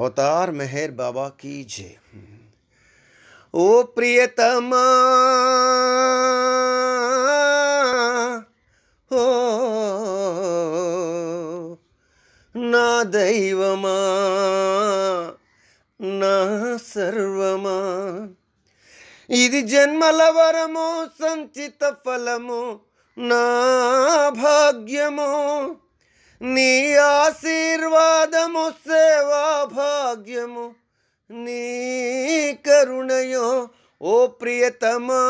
अवतार मेहर बाबा की जय ओ प्रियतमा हो ना दैवमा ना सर्वमा ఇది జన్మల వరము సంచిత ఫలము నా భాగ్యము నీ ఆశీర్వాదము సె భాగ్యము నీ కరుణయో ఓ ప్రియతమా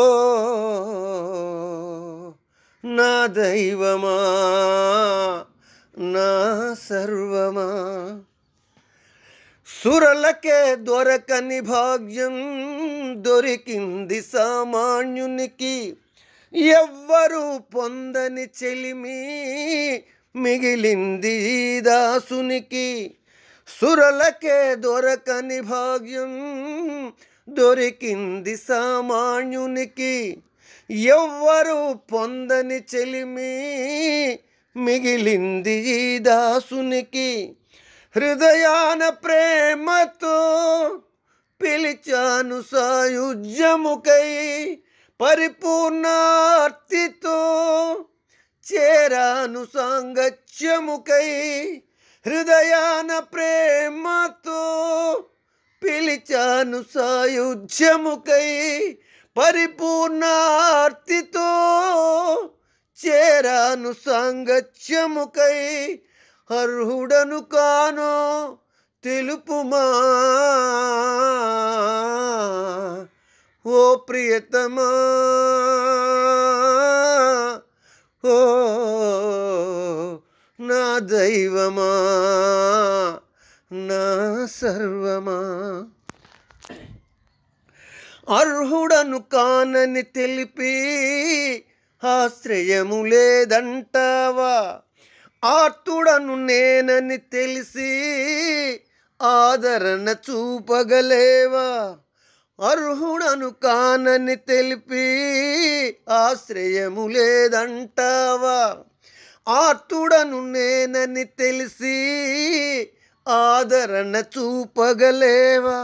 ఓ నా దైవమా నా సర్వమా సురలకే దొరకని భాగ్యం దొరికింది సామాన్యునికి ఎవ్వరూ పొందని చెలిమి మిగిలింది దాసునికి సురలకే దొరకని భాగ్యం దొరికింది సామాన్యునికి ఎవ్వరు పొందని చెలిమి మిగిలింది దాసునికి హృదయాన ప్రేమతో పిలిచాను సాయుజ్యముకై పరిపూర్ణార్తితో చేరాను సాంగత్యముకై హృదయాన ప్రేమతో పిలిచాను సాయుధ్యముకై పరిపూర్ణార్తితో చేరాను సాంగత్యముకై అర్హుడను కాను తెలుపుమా ఓ ప్రియతమా ఓ నా దైవమా నా సర్వమా అర్హుడను కానని తెలిపి ఆశ్రయము లేదంటావా ఆర్తుడను నేనని తెలిసి ఆదరణ చూపగలేవా అర్హుడను కానని తెలిపి ఆశ్రయము లేదంటావా ఆర్తుడను నేనని తెలిసి ఆదరణ చూపగలేవా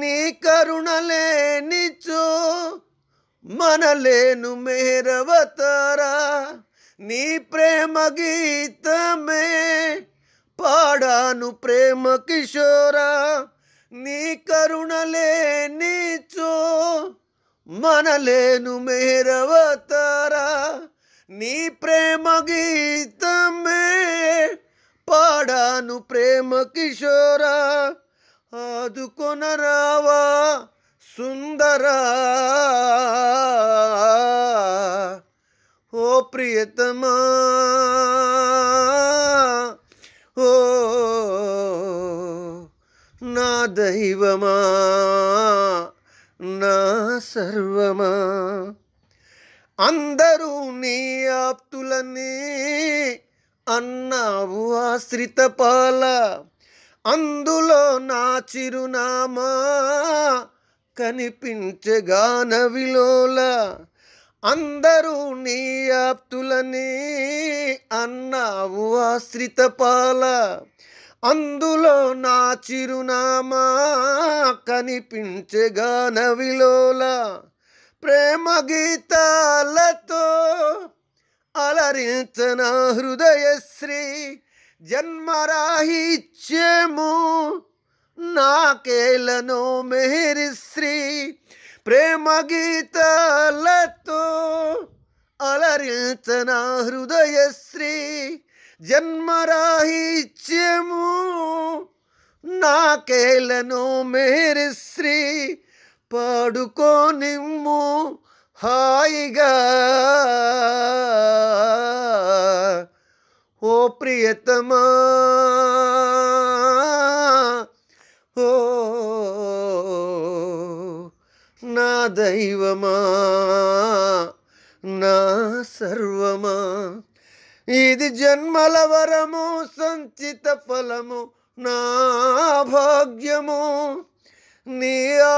నీ కరుణ లేనిచో మనలేను మేరవతారా నీ ప్రేమ గీతమే పాడాను ప్రేమ కిషోరా నీ కరుణలే నీచో మనలేను మేరవతారా నీ ప్రేమ గీతమే పాడాను ప్రేమ కిషోరా ఆదుకొనరావా సుందరా ఓ ప్రియతమా ఓ దైవమా నా సర్వమా అందరూ నీ ఆప్తులనే అన్నావు ఆశ్రితపాల అందులో నా చిరునామా కనిపించగాన విలోల అందరూ నీ ఆప్తులనే అన్నావు ఆశ్రితపాల అందులో నా చిరునామా కనిపించగా నవిలోల ప్రేమ గీతాలతో అలరించన హృదయశ్రీ జన్మరాహిత్యము నాకేలను శ్రీ ప్రేమ గీతాలతో అలరించన హృదయశ్రీ జన్మరాహిత్యము నాకేలను మేరి శ్రీ పాడుకోనిమ్ము హాయిగా ఓ ప్రియతమా ఓ నా దైవమా నా సర్వమా ఇది జన్మల వరము సంచిత ఫలము నా భాగ్యము నీ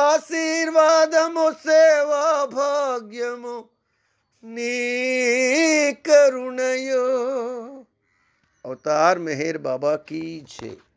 ఆశీర్వాదము సేవా భాగ్యము నీ करुणयो अवतार मेहर बाबा की जय